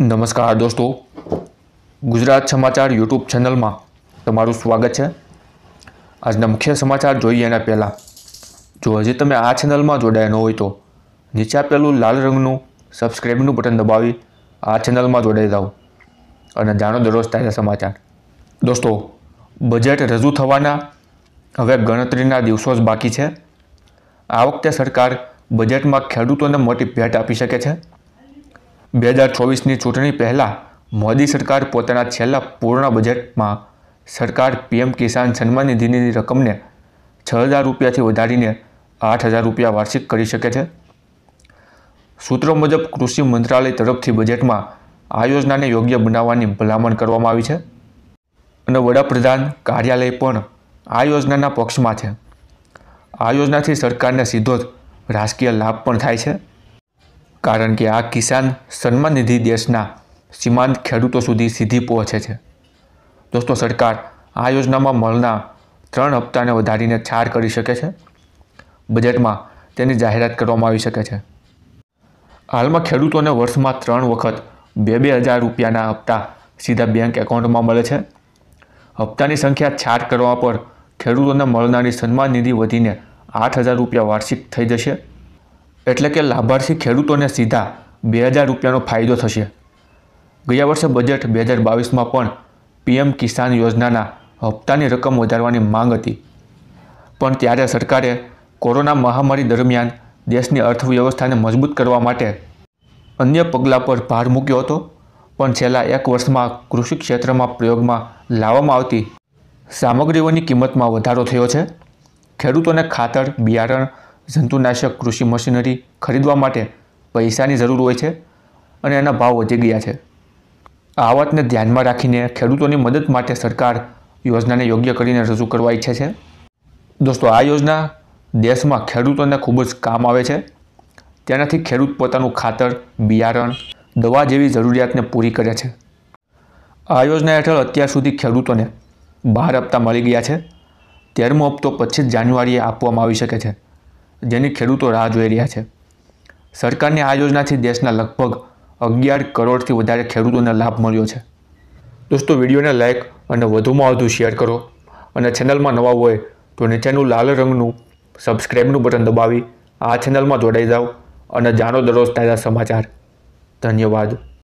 નમસ્કાર દોસ્તો ગુજરાત સમાચાર યુટ્યુબ ચેનલમાં તમારું સ્વાગત છે આજના મુખ્ય સમાચાર જોઈએ એના પહેલાં જો હજી તમે આ ચેનલમાં જોડાયા ન હોય તો નીચે આપેલું લાલ રંગનું સબસ્ક્રાઈબનું બટન દબાવી આ ચેનલમાં જોડાઈ જાઓ અને જાણો દરરોજ તાજા સમાચાર દોસ્તો બજેટ રજૂ થવાના હવે ગણતરીના દિવસો જ બાકી છે આ વખતે સરકાર બજેટમાં ખેડૂતોને મોટી ભેટ આપી શકે છે બે હજાર ચોવીસની ચૂંટણી પહેલાં મોદી સરકાર પોતાના છેલ્લા પૂર્ણ બજેટમાં સરકાર પીએમ કિસાન સન્માન નિધિની રકમને છ હજાર રૂપિયાથી વધારીને આઠ હજાર રૂપિયા વાર્ષિક કરી શકે છે સૂત્રો મુજબ કૃષિ મંત્રાલય તરફથી બજેટમાં આ યોજનાને યોગ્ય બનાવવાની ભલામણ કરવામાં આવી છે અને વડાપ્રધાન કાર્યાલય પણ આ યોજનાના પક્ષમાં છે આ યોજનાથી સરકારને સીધો જ રાજકીય લાભ પણ થાય છે કારણ કે આ કિસાન સન્માન નિધિ દેશના સીમાંત ખેડૂતો સુધી સીધી પહોંચે છે દોસ્તો સરકાર આ યોજનામાં મળના ત્રણ હપ્તાને વધારીને ચાર કરી શકે છે બજેટમાં તેની જાહેરાત કરવામાં આવી શકે છે હાલમાં ખેડૂતોને વર્ષમાં ત્રણ વખત બે બે હજાર રૂપિયાના હપ્તા સીધા બેંક એકાઉન્ટમાં મળે છે હપ્તાની સંખ્યા ચાર કરવા પર ખેડૂતોને મળનારી સન્માન નિધિ વધીને આઠ હજાર રૂપિયા વાર્ષિક થઈ જશે એટલે કે લાભાર્થી ખેડૂતોને સીધા બે હજાર રૂપિયાનો ફાયદો થશે ગયા વર્ષે બજેટ બે હજાર બાવીસમાં પણ પીએમ કિસાન યોજનાના હપ્તાની રકમ વધારવાની માંગ હતી પણ ત્યારે સરકારે કોરોના મહામારી દરમિયાન દેશની અર્થવ્યવસ્થાને મજબૂત કરવા માટે અન્ય પગલાં પર ભાર મૂક્યો હતો પણ છેલ્લા એક વર્ષમાં કૃષિ ક્ષેત્રમાં પ્રયોગમાં લાવવામાં આવતી સામગ્રીઓની કિંમતમાં વધારો થયો છે ખેડૂતોને ખાતર બિયારણ જંતુનાશક કૃષિ મશીનરી ખરીદવા માટે પૈસાની જરૂર હોય છે અને એના ભાવ વધી ગયા છે આ વાતને ધ્યાનમાં રાખીને ખેડૂતોની મદદ માટે સરકાર યોજનાને યોગ્ય કરીને રજૂ કરવા ઈચ્છે છે દોસ્તો આ યોજના દેશમાં ખેડૂતોને ખૂબ જ કામ આવે છે તેનાથી ખેડૂત પોતાનું ખાતર બિયારણ દવા જેવી જરૂરિયાતને પૂરી કરે છે આ યોજના હેઠળ અત્યાર સુધી ખેડૂતોને બાર હપ્તા મળી ગયા છે તેરમો હપ્તો પચીસ જાન્યુઆરીએ આપવામાં આવી શકે છે જેની ખેડૂતો રાહ જોઈ રહ્યા છે સરકારની આ યોજનાથી દેશના લગભગ અગિયાર કરોડથી વધારે ખેડૂતોને લાભ મળ્યો છે દોસ્તો વિડીયોને લાઇક અને વધુમાં વધુ શેર કરો અને ચેનલમાં નવા હોય તો નીચેનું લાલ રંગનું સબસ્ક્રાઈબનું બટન દબાવી આ ચેનલમાં જોડાઈ જાઓ અને જાણો દરરોજ તાજા સમાચાર ધન્યવાદ